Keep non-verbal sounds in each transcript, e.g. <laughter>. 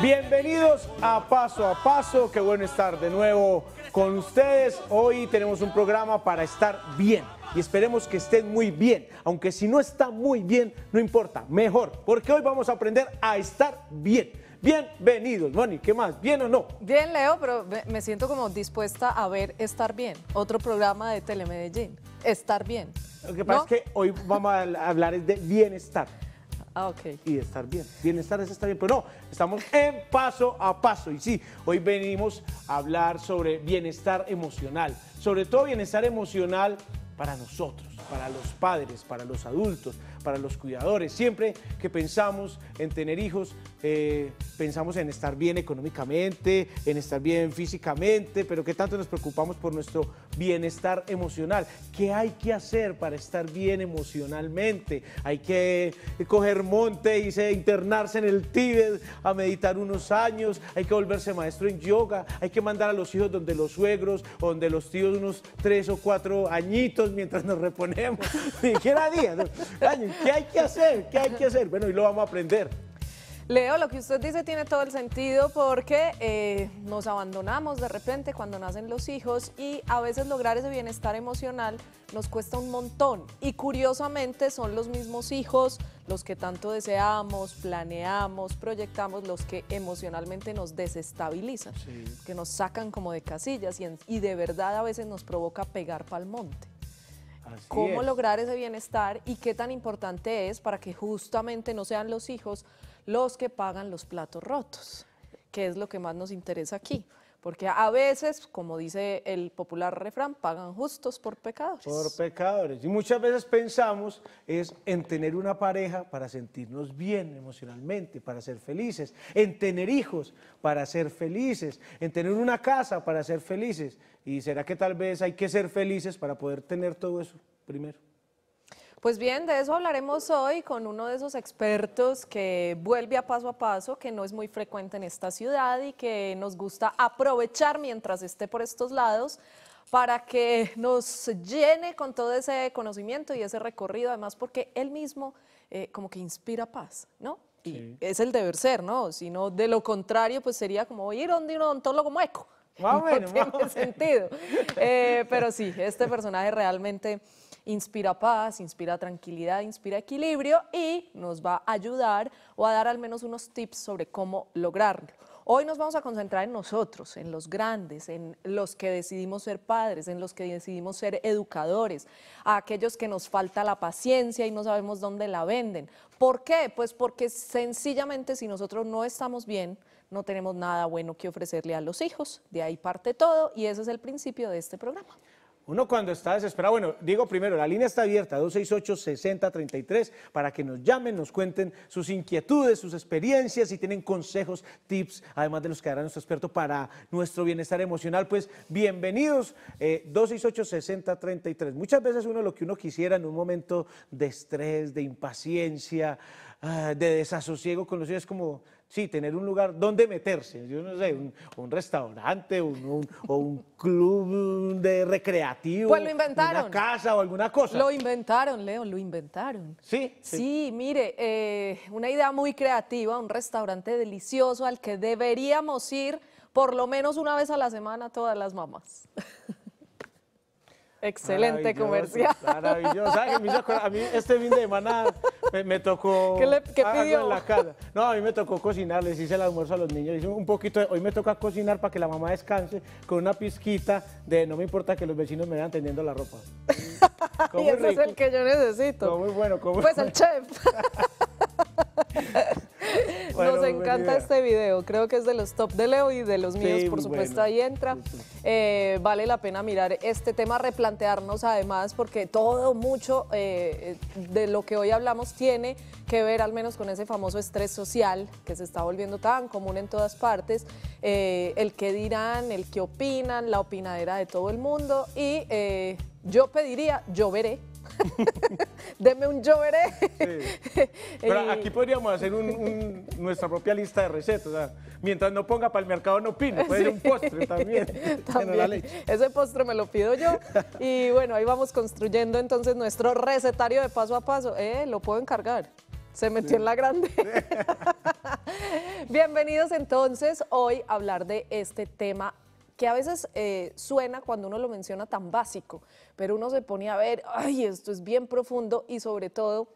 Bienvenidos a Paso a Paso, qué bueno estar de nuevo con ustedes. Hoy tenemos un programa para estar bien y esperemos que estén muy bien, aunque si no está muy bien, no importa, mejor, porque hoy vamos a aprender a estar bien. Bienvenidos, Moni, ¿qué más? ¿Bien o no? Bien, Leo, pero me siento como dispuesta a ver Estar Bien, otro programa de Telemedellín, Estar Bien. Lo que pasa es que hoy vamos a hablar de bienestar. Ah, y estar bien. Bienestar es estar bien, pero no, estamos en paso a paso. Y sí, hoy venimos a hablar sobre bienestar emocional, sobre todo bienestar emocional para nosotros, para los padres, para los adultos, para los cuidadores. Siempre que pensamos en tener hijos, eh, pensamos en estar bien económicamente, en estar bien físicamente, pero qué tanto nos preocupamos por nuestro bienestar emocional. ¿Qué hay que hacer para estar bien emocionalmente? Hay que coger monte y internarse en el Tíbet a meditar unos años, hay que volverse maestro en yoga, hay que mandar a los hijos donde los suegros, donde los tíos unos tres o cuatro añitos mientras nos reponemos, <laughs> ni siquiera día? años. ¿Qué hay que hacer? ¿Qué hay que hacer? Bueno, y lo vamos a aprender. Leo, lo que usted dice tiene todo el sentido porque eh, nos abandonamos de repente cuando nacen los hijos y a veces lograr ese bienestar emocional nos cuesta un montón. Y curiosamente son los mismos hijos los que tanto deseamos, planeamos, proyectamos, los que emocionalmente nos desestabilizan, que nos sacan como de casillas y, y de verdad a veces nos provoca pegar pa'l monte cómo lograr ese bienestar y qué tan importante es para que justamente no sean los hijos los que pagan los platos rotos, que es lo que más nos interesa aquí. Porque a veces, como dice el popular refrán, pagan justos por pecadores. Por pecadores. Y muchas veces pensamos es en tener una pareja para sentirnos bien emocionalmente, para ser felices, en tener hijos para ser felices, en tener una casa para ser felices. ¿Y será que tal vez hay que ser felices para poder tener todo eso primero? Pues bien, de eso hablaremos hoy con uno de esos expertos que vuelve a paso a paso, que no es muy frecuente en esta ciudad y que nos gusta aprovechar mientras esté por estos lados para que nos llene con todo ese conocimiento y ese recorrido, además porque él mismo eh, como que inspira paz, ¿no? Y es el deber ser, ¿no? Si no, de lo contrario, pues sería como ir a un odontólogo Eco. Más <laughs> o No tiene sentido. Eh, pero sí, este personaje realmente inspira paz, inspira tranquilidad, inspira equilibrio y nos va a ayudar o a dar al menos unos tips sobre cómo lograrlo. Hoy nos vamos a concentrar en nosotros, en los grandes, en los que decidimos ser padres, en los que decidimos ser educadores, a aquellos que nos falta la paciencia y no sabemos dónde la venden. ¿Por qué? Pues porque sencillamente si nosotros no estamos bien, no tenemos nada bueno que ofrecerle a los hijos. De ahí parte todo y ese es el principio de este programa. Uno cuando está desesperado, bueno, digo primero, la línea está abierta, 268-6033, para que nos llamen, nos cuenten sus inquietudes, sus experiencias, y tienen consejos, tips, además de los que dará nuestro experto para nuestro bienestar emocional, pues bienvenidos, 268-6033. Eh, Muchas veces uno lo que uno quisiera en un momento de estrés, de impaciencia, ah, de desasosiego con los hijos es como sí, tener un lugar donde meterse, yo no sé, un, restaurante o un club de recreativo. Pues lo inventaron. Una casa o alguna cosa. Lo inventaron, Leo, lo inventaron. Sí. Sí, mire, eh, una idea muy creativa, un restaurante delicioso al que deberíamos ir por lo menos una vez a la semana todas las mamás. <laughs> Excelente comercial. Maravilloso. a mí este fin de semana me, tocó ¿Qué, qué pidió? No, a mí me tocó cocinar, les hice el almuerzo a los niños, hice un poquito, de, hoy me toca cocinar para que la mamá descanse con una pizquita de no me importa que los vecinos me vean tendiendo la ropa. <laughs> y ese es el que yo necesito. muy bueno, como Pues el chef. <laughs> Nos encanta este video, creo que es de los top de Leo y de los míos, por supuesto, ahí entra. Eh, vale la pena mirar este tema, replantearnos además, porque todo, mucho eh, de lo que hoy hablamos tiene que ver al menos con ese famoso estrés social que se está volviendo tan común en todas partes, eh, el que dirán, el que opinan, la opinadera de todo el mundo y yo pediría, yo veré <laughs> Deme un lloveré. Pero <laughs> aquí podríamos hacer nuestra propia lista de recetas. mientras no ponga para el mercado no pino, puede ser un postre también. <laughs> Ese postre me lo pido yo. Y bueno, ahí vamos construyendo entonces nuestro recetario de paso a paso. Eh, lo puedo encargar. Se metió en la grande. Bienvenidos entonces hoy a hablar de este tema que a veces eh, suena cuando uno lo menciona tan básico, pero uno se pone a ver, ay, esto es bien profundo y sobre todo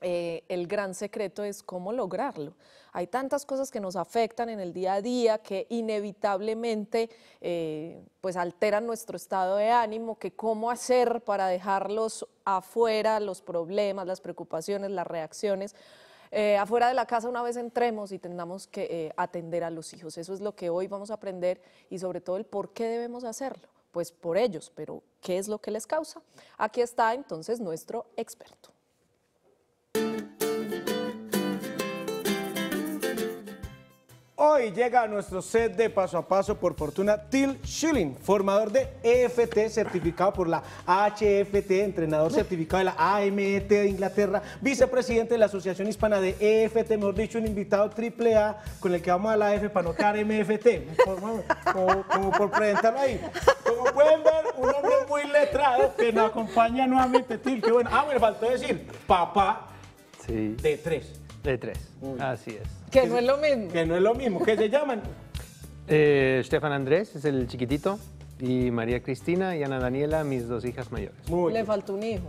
eh, el gran secreto es cómo lograrlo. Hay tantas cosas que nos afectan en el día a día que inevitablemente eh, pues alteran nuestro estado de ánimo, que cómo hacer para dejarlos afuera, los problemas, las preocupaciones, las reacciones, eh, afuera de la casa una vez entremos y tengamos que eh, atender a los hijos. Eso es lo que hoy vamos a aprender y sobre todo el por qué debemos hacerlo. Pues por ellos, pero ¿qué es lo que les causa? Aquí está entonces nuestro experto. Hoy llega a nuestro set de paso a paso por fortuna Till Schilling, formador de EFT certificado por la HFT, entrenador certificado de la AMT e de Inglaterra, vicepresidente de la Asociación Hispana de EFT, mejor dicho, un invitado triple A con el que vamos a la e F para notar MFT, como, por presentarlo ahí. Como pueden ver, un hombre muy letrado que nos acompaña nuevamente, Till, Qué bueno. Ah, me faltó decir, papá de tres. De tres, así es. Que no es lo mismo. Que no es lo mismo. ¿Qué se llaman? <laughs> Eh, Andrés es el chiquitito y María Cristina y Ana Daniela, mis dos hijas mayores. Le falta faltó un hijo.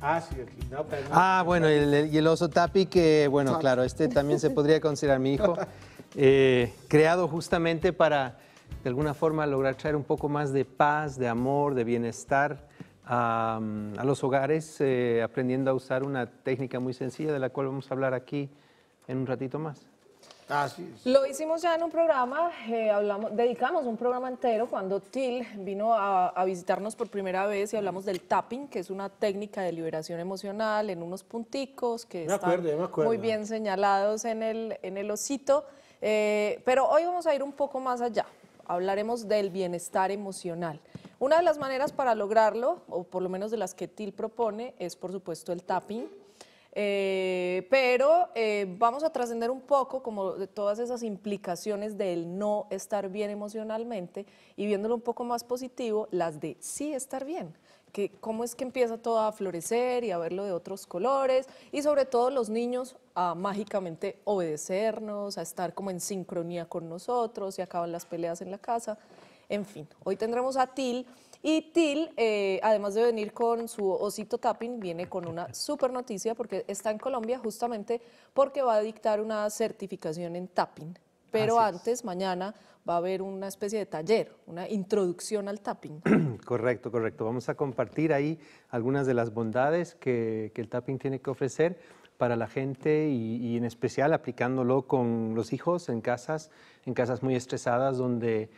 Ah, sí, No, ah, bueno, y el, oso Tapi, que bueno, claro, este también se podría considerar mi hijo, <laughs> eh, creado justamente para, de alguna forma, lograr traer un poco más de paz, de amor, de bienestar a, los hogares eh, aprendiendo a usar una técnica muy sencilla de la cual vamos a hablar aquí en un ratito más. Lo hicimos ya en un programa, eh, dedicamos un programa entero cuando Till vino a, visitarnos por primera vez y hablamos del tapping, que es una técnica de liberación emocional en unos punticos que están muy bien señalados en el, en el osito. Eh, pero hoy vamos a ir un poco más allá hablaremos del bienestar emocional. Una de las maneras para lograrlo, o por lo menos de las que TIL propone, es por supuesto el tapping. Eh, pero eh, vamos a trascender un poco como todas esas implicaciones del no estar bien emocionalmente y viéndolo un poco más positivo, las de sí estar bien que cómo es que empieza todo a florecer y a verlo de otros colores y sobre todo los niños a mágicamente obedecernos, a estar como en sincronía con nosotros y acaban las peleas en la casa. En fin, hoy tendremos a Til y Til, eh, además de venir con su osito tapping, viene con una <laughs> super noticia porque está en Colombia justamente porque va a dictar una certificación en tapping pero antes, mañana, va a haber una especie de taller, una introducción al tapping. <clears throat> correcto, correcto. Vamos a compartir ahí algunas de las bondades que, el tapping tiene que ofrecer para la gente y, en especial aplicándolo con los hijos en casas, en casas muy estresadas donde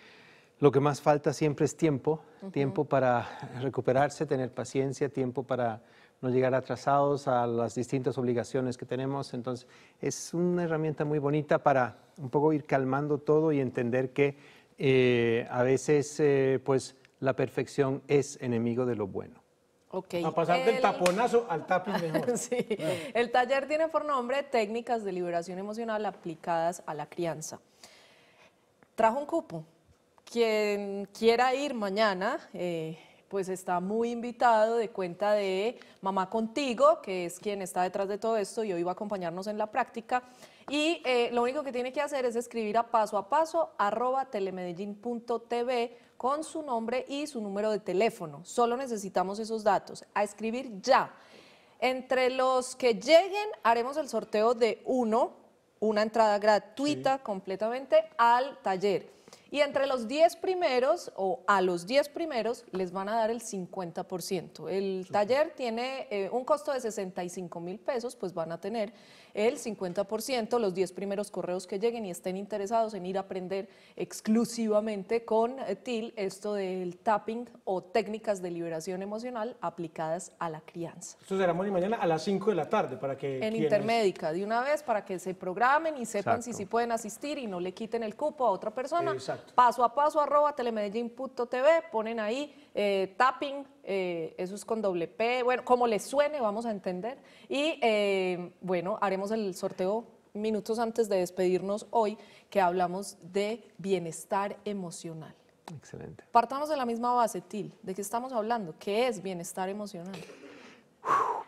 lo que más falta siempre es tiempo, tiempo para recuperarse, tener paciencia, tiempo para no llegar atrasados a las distintas obligaciones que tenemos. Entonces, es una herramienta muy bonita para un poco ir calmando todo y entender que eh, a veces, eh, pues, la perfección es enemigo de lo bueno. Okay. A pasar del taponazo al tapiz mejor. <laughs> sí. El taller tiene por nombre Técnicas de Liberación Emocional aplicadas a la crianza. Trajo un cupo. Quien quiera ir mañana, eh, pues está muy invitado de cuenta de Mamá Contigo, que es quien está detrás de todo esto y hoy va a acompañarnos en la práctica. Y eh, lo único que tiene que hacer es escribir a paso a paso arroba telemedellín.tv con su nombre y su número de teléfono. Solo necesitamos esos datos. A escribir ya. Entre los que lleguen haremos el sorteo de uno, una entrada gratuita completamente al taller. Y entre los 10 primeros o a los 10 primeros les van a dar el 50%. El taller tiene eh, un costo de 65 mil pesos, pues van a tener el 50%, los 10 primeros correos que lleguen y estén interesados en ir a aprender exclusivamente con eh, TIL esto del tapping o técnicas de liberación emocional aplicadas a la crianza. Esto será mañana a las 5 de la tarde para que... En Intermédica, de una vez, para que se programen y sepan si sí pueden asistir y no le quiten el cupo a otra persona. Exacto Paso a paso, arroba telemedellín.tv, ponen ahí eh, tapping, eh, eso es con doble P, bueno, como les suene, vamos a entender. Y eh, bueno, haremos el sorteo minutos antes de despedirnos hoy, que hablamos de bienestar emocional. Excelente. Partamos de la misma base, Til, ¿de qué estamos hablando? ¿Qué es bienestar emocional?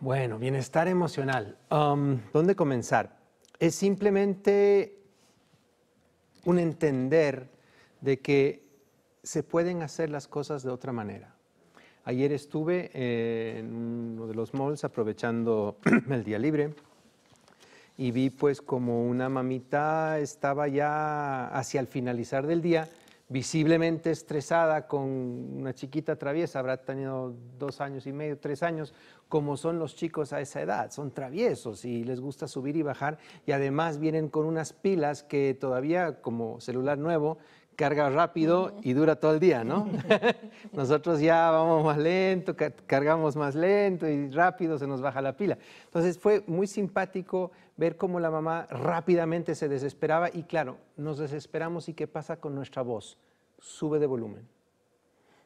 Bueno, bienestar emocional. Um, ¿Dónde comenzar? Es simplemente un entender de que se pueden hacer las cosas de otra manera. Ayer estuve en uno de los malls aprovechando <clears throat> el día libre y vi pues como una mamita estaba ya hacia el finalizar del día, visiblemente estresada con una chiquita traviesa, habrá tenido dos años y medio, tres años, como son los chicos a esa edad, son traviesos y les gusta subir y bajar y además vienen con unas pilas que todavía como celular nuevo carga rápido y dura todo el día, ¿no? <laughs> Nosotros ya vamos más lento, cargamos más lento y rápido se nos baja la pila. Entonces fue muy simpático ver cómo la mamá rápidamente se desesperaba y claro, nos desesperamos y qué pasa con nuestra voz. Sube de volumen.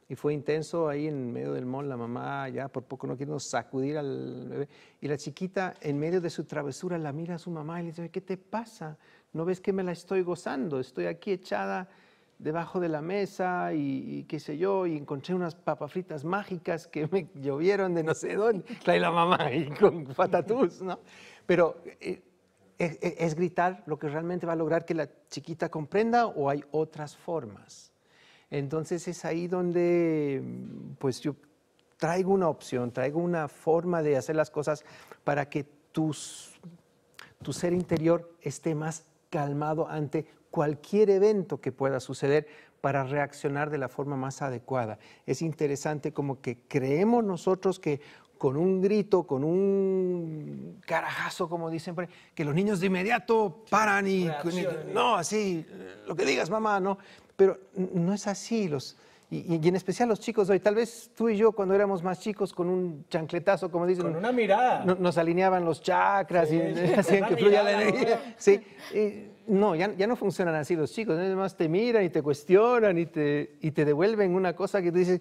Y fue intenso ahí en medio del mall, la mamá ya por poco no quiere sacudir al bebé. Y la chiquita en medio de su travesura la mira a su mamá y le dice, ¿qué te pasa? ¿No ves que me la estoy gozando? Estoy aquí echada debajo de la mesa y, qué sé yo, y encontré unas papas fritas mágicas que me llovieron de no sé dónde, trae la mamá y con patatús, ¿no? Pero eh, es, es, gritar lo que realmente va a lograr que la chiquita comprenda o hay otras formas. Entonces es ahí donde pues yo traigo una opción, traigo una forma de hacer las cosas para que tus, tu ser interior esté más calmado ante cualquier evento que pueda suceder para reaccionar de la forma más adecuada. Es interesante como que creemos nosotros que con un grito, con un carajazo, como dicen, que los niños de inmediato paran y, no, así, lo que digas, mamá, no. Pero no es así, los, y, en especial los chicos hoy. Tal vez tú y yo, cuando éramos más chicos, con un chancletazo, como dicen. Con una mirada. nos alineaban los chakras y <laughs> hacían que fluya la energía. Sí. Y, no, ya, no funcionan así los chicos. Además te miran y te cuestionan y te, devuelven una cosa que tú dices,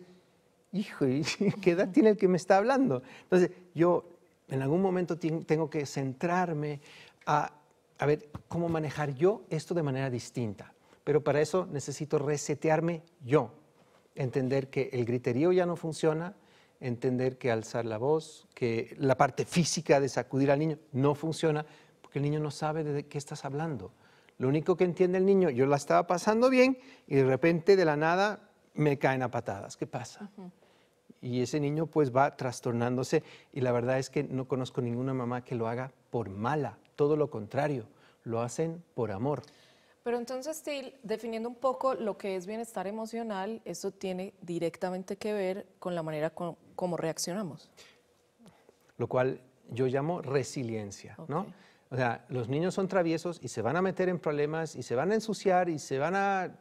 hijo, <laughs> ¿qué edad tiene el que me está hablando? Entonces, yo en algún momento tengo que centrarme a, a ver cómo manejar yo esto de manera distinta. Pero para eso necesito resetearme yo, entender que el griterío ya no funciona, entender que alzar la voz, que la parte física de sacudir al niño no funciona, porque el niño no sabe de qué estás hablando. Lo único que entiende el niño, yo la estaba pasando bien y de repente de la nada me caen a patadas. ¿Qué pasa? Y ese niño pues va trastornándose y la verdad es que no conozco ninguna mamá que lo haga por mala, todo lo contrario, lo hacen por amor. Pero entonces, Til, definiendo un poco lo que es bienestar emocional, eso tiene directamente que ver con la manera como reaccionamos. Lo cual yo llamo resiliencia, ¿no? O sea, los niños son traviesos y se van a meter en problemas y se van a ensuciar y se van a...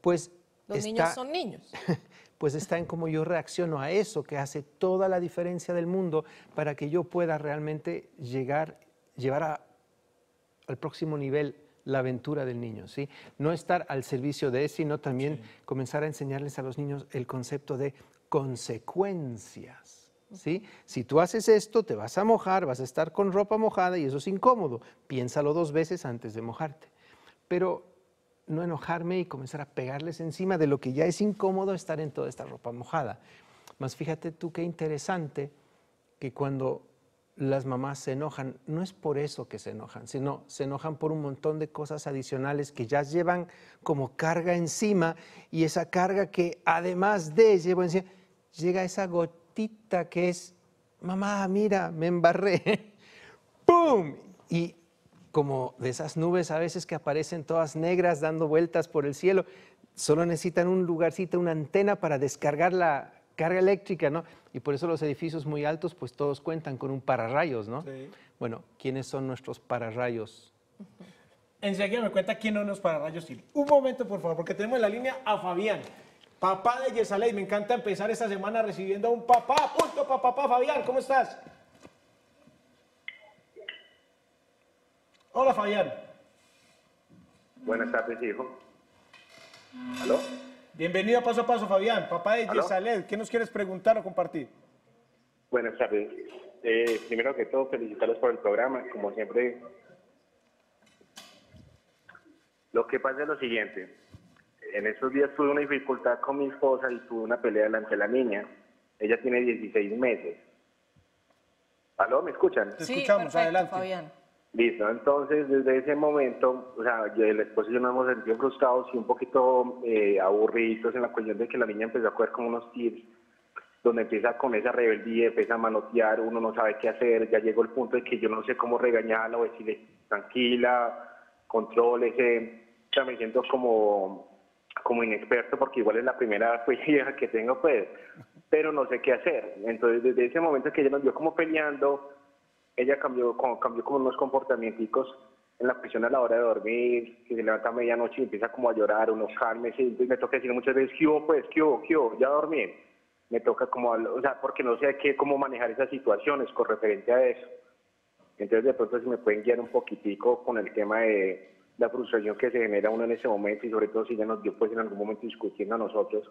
Pues... Los niños son niños. <laughs> Pues está en cómo yo reacciono a eso, que hace toda la diferencia del mundo para que yo pueda realmente llegar, llevar al próximo nivel la aventura del niño, ¿sí? No estar al servicio de, sino también comenzar a enseñarles a los niños el concepto de consecuencias. Si tú haces esto, te vas a mojar, vas a estar con ropa mojada y eso es incómodo. Piénsalo dos veces antes de mojarte. Pero no enojarme y comenzar a pegarles encima de lo que ya es incómodo estar en toda esta ropa mojada. Más fíjate tú qué interesante que cuando las mamás se enojan, no es por eso que se enojan, sino se enojan por un montón de cosas adicionales que ya llevan como carga encima y esa carga que además de llevo encima, llega esa gota que es, mamá, mira, me embarré. <laughs> ¡Pum! Y como de esas nubes a veces que aparecen todas negras dando vueltas por el cielo, solo necesitan un lugarcito, una antena para descargar la carga eléctrica, ¿no? Y por eso los edificios muy altos, pues todos cuentan con un pararrayos, ¿no? Bueno, ¿quiénes son nuestros pararrayos? Enseguida me cuenta quién son los pararrayos, Un momento, por favor, porque tenemos la línea a Fabián. Papá de Yesalet, me encanta empezar esta semana recibiendo a un papá. Punto, papá, papá, Fabián, ¿cómo estás? Hola, Fabián. Buenas tardes, hijo. ¿Aló? Bienvenido a Paso a Paso, Fabián. Papá de Yesalet, ¿qué nos quieres preguntar o compartir? Buenas tardes. Eh, primero que todo, felicitarlos por el programa. Como siempre, lo que pasa es lo siguiente en esos días tuve una dificultad con mi esposa y tuve una pelea delante de la niña. Ella tiene 16 meses. ¿Aló? ¿Me escuchan? sí, perfecto, adelante. Listo, entonces desde ese momento, o sea, yo, el esposo y yo nos hemos sentido frustrados y un poquito eh, aburridos en la cuestión de que la niña empezó a coger como unos tips, donde empieza con esa rebeldía, empieza a manotear, uno no sabe qué hacer, ya llegó el punto de que yo no sé cómo regañarla o decirle, tranquila, contrólese, o sea, me siento como como inexperto, porque igual es la primera pelea <laughs> que tengo, pues, pero no sé qué hacer. Entonces, desde ese momento que ella nos vio como peleando, ella cambió como, cambió como unos comportamientos en la prisión a la hora de dormir, que se levanta a medianoche y empieza como a llorar, unos calmes, y me toca decir muchas veces, ¿qué hubo, pues? ¿Qué hubo? Ya dormí. Me toca como, o sea, porque no sé qué, cómo manejar esas situaciones con referencia a eso. Entonces, de pronto, si me pueden guiar un poquitico con el tema de la frustración que se genera uno en ese momento y sobre todo si ya nos dio pues, en algún momento discutiendo a nosotros.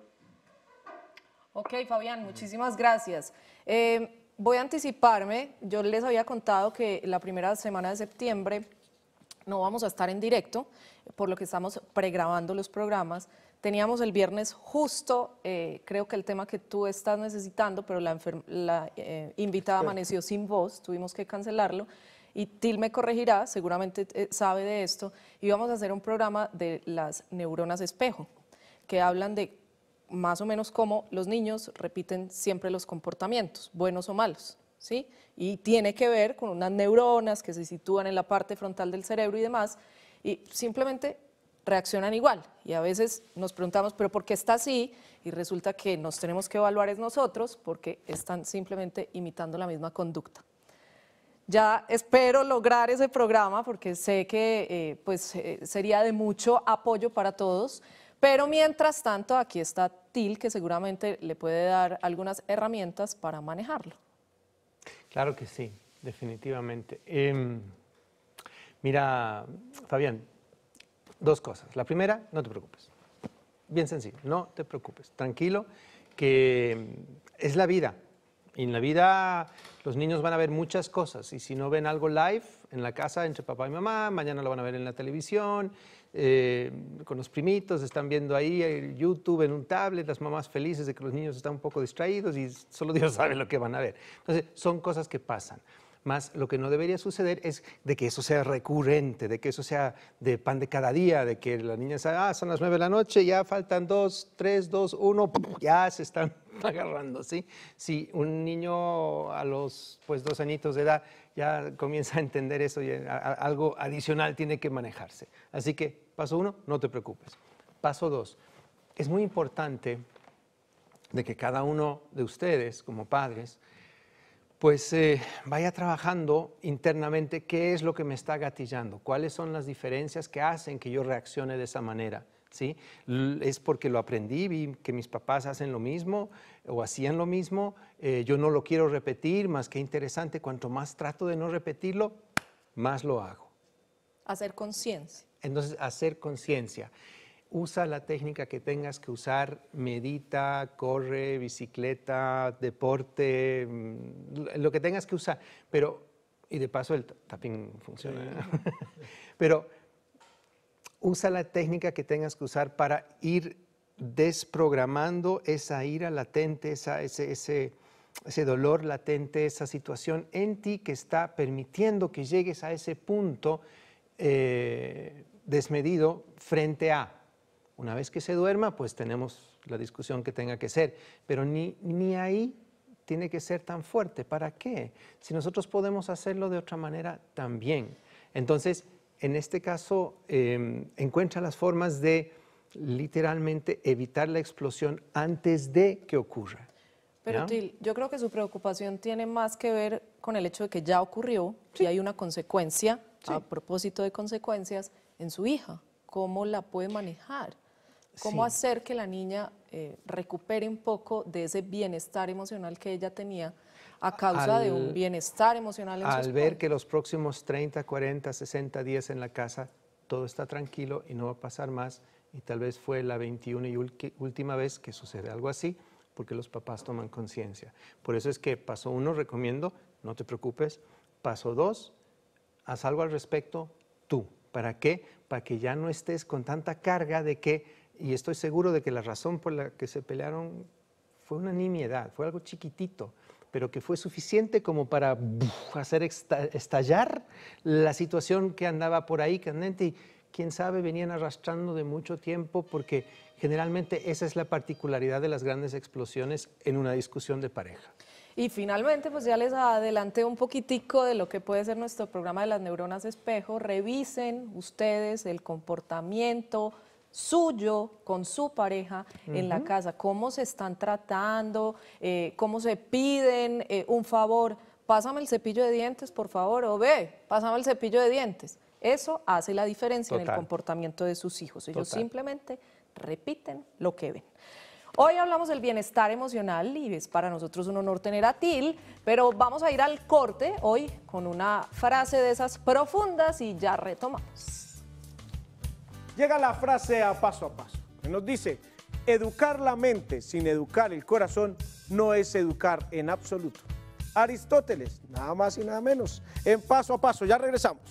Ok, Fabián, muchísimas gracias. Eh, voy a anticiparme, yo les había contado que la primera semana de septiembre no vamos a estar en directo, por lo que estamos pregrabando los programas. Teníamos el viernes justo, eh, creo que el tema que tú estás necesitando, pero la, eh, invitada amaneció sin voz, tuvimos que cancelarlo y Til me corregirá, seguramente eh, sabe de esto, y vamos a hacer un programa de las neuronas espejo, que hablan de más o menos cómo los niños repiten siempre los comportamientos, buenos o malos. ¿Sí? Y tiene que ver con unas neuronas que se sitúan en la parte frontal del cerebro y demás, y simplemente reaccionan igual. Y a veces nos preguntamos, ¿pero por qué está así? Y resulta que nos tenemos que evaluar es nosotros porque están simplemente imitando la misma conducta. Ya espero lograr ese programa porque sé que eh, pues, eh, sería de mucho apoyo para todos. Pero mientras tanto, aquí está TIL, que seguramente le puede dar algunas herramientas para manejarlo. Claro que sí, definitivamente. Em, mira, Fabián, dos cosas. La primera, no te preocupes. Bien sencillo, no te preocupes. Tranquilo, que em, es la vida. Y en la vida los niños van a ver muchas cosas y si no ven algo live en la casa entre papá y mamá, mañana lo van a ver en la televisión, eh, con los primitos, están viendo ahí el YouTube en un tablet, las mamás felices de que los niños están un poco distraídos y solo Dios sabe lo que van a ver. Entonces, son cosas que pasan más lo que no debería suceder es de que eso sea recurrente, de que eso sea de pan de cada día, de que la niña sabe, ah, son las nueve de la noche, ya faltan dos, tres, dos, uno, <laughs> ya se están <laughs> agarrando, ¿sí? Si un niño a los pues dos añitos de edad ya comienza a entender eso y eh, algo adicional tiene que manejarse. Así que paso uno, no te preocupes. Paso dos, es muy importante de que cada uno de ustedes como padres pues eh, vaya trabajando internamente qué es lo que me está gatillando, cuáles son las diferencias que hacen que yo reaccione de esa manera. ¿Sí? Es porque lo aprendí, vi que mis papás hacen lo mismo o hacían lo mismo, eh, yo no lo quiero repetir, más que interesante, cuanto más trato de no repetirlo, más lo hago. Hacer conciencia. Entonces, hacer conciencia usa la técnica que tengas que usar, medita, corre, bicicleta, deporte, mm, lo que tengas que usar. Pero, y de paso el tapping funciona. <laughs> Pero usa la técnica que tengas que usar para ir desprogramando esa ira latente, esa, ese, ese, dolor latente, esa situación en ti que está permitiendo que llegues a ese punto eh, desmedido frente a. Una vez que se duerma, pues tenemos la discusión que tenga que ser, pero ni, ni ahí tiene que ser tan fuerte. ¿Para qué? Si nosotros podemos hacerlo de otra manera también. Entonces, en este caso, em, encuentra las formas de literalmente evitar la explosión antes de que ocurra. Pero Til, yo creo que su preocupación tiene más que ver con el hecho de que ya ocurrió y hay una consecuencia, a propósito de consecuencias, en su hija. ¿Cómo la puede manejar? ¿Cómo hacer que la niña eh, recupere un poco de ese bienestar emocional que ella tenía a causa de un bienestar emocional? En al ver que los próximos 30, 40, 60 días en la casa todo está tranquilo y no va a pasar más y tal vez fue la 21 y última vez que sucede algo así porque los papás toman conciencia. Por eso es que paso uno recomiendo, no te preocupes, paso dos, haz algo al respecto tú. ¿Para qué? Para que ya no estés con tanta carga de que y estoy seguro de que la razón por la que se pelearon fue una nimiedad, fue algo chiquitito, pero que fue suficiente como para hacer estallar la situación que andaba por ahí candente y quién sabe venían arrastrando de mucho tiempo porque generalmente esa es la particularidad de las grandes explosiones en una discusión de pareja. Y finalmente, pues ya les adelanté un poquitico de lo que puede ser nuestro programa de las neuronas espejo. Revisen ustedes el comportamiento, suyo con su pareja en la casa, cómo se están tratando, eh, cómo se piden eh, un favor, pásame el cepillo de dientes, por favor, o ve, pásame el cepillo de dientes. Eso hace la diferencia en el comportamiento de sus hijos. Ellos simplemente repiten lo que ven. Hoy hablamos del bienestar emocional y es para nosotros un honor tener a Til, pero vamos a ir al corte hoy con una frase de esas profundas y ya retomamos llega la frase a paso a paso, que nos dice, educar la mente sin educar el corazón no es educar en absoluto. Aristóteles, nada más y nada menos, en paso a paso, ya regresamos.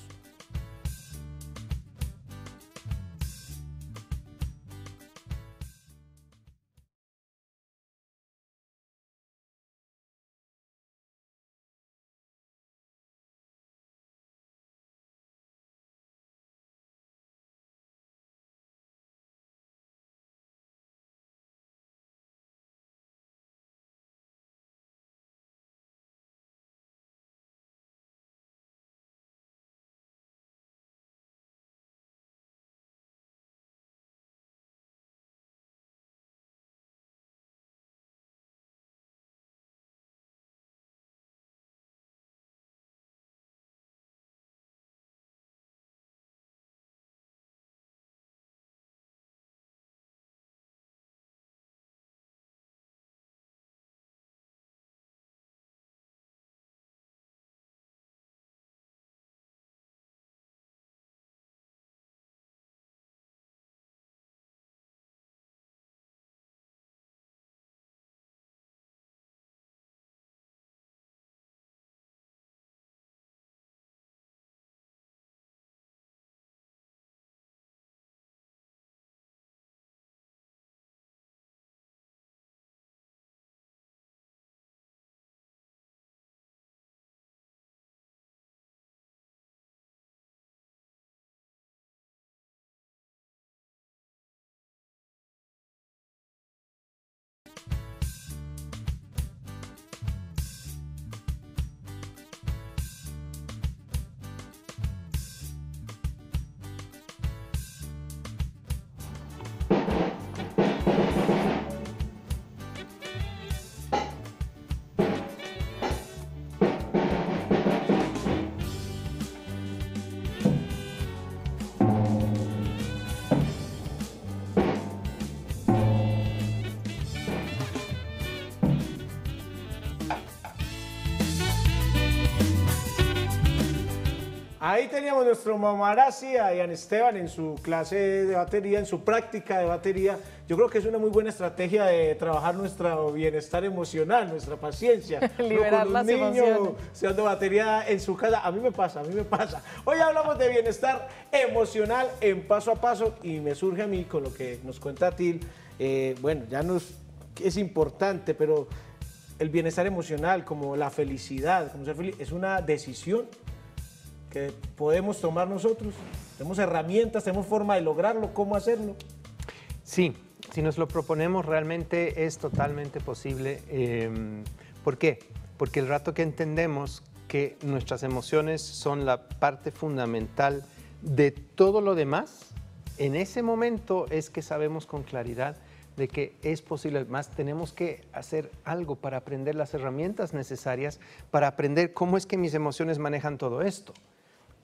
Ahí teníamos nuestro mamarazzi, a Ian Esteban, en su clase de batería, en su práctica de batería. Yo creo que es una muy buena estrategia de trabajar nuestro bienestar emocional, nuestra paciencia. <laughs> Liberar un niño Se Siendo batería en su casa. A mí me pasa, a mí me pasa. Hoy hablamos de bienestar emocional en paso a paso y me surge a mí con lo que nos cuenta Til. Eh, bueno, ya nos es importante, pero el bienestar emocional, como la felicidad, como ser feliz, es una decisión que podemos tomar nosotros. Tenemos herramientas, tenemos forma de lograrlo, cómo hacerlo. Sí, si nos lo proponemos realmente es totalmente posible. Em, ¿Por qué? Porque el rato que entendemos que nuestras emociones son la parte fundamental de todo lo demás, en ese momento es que sabemos con claridad de que es posible. Además, tenemos que hacer algo para aprender las herramientas necesarias para aprender cómo es que mis emociones manejan todo esto.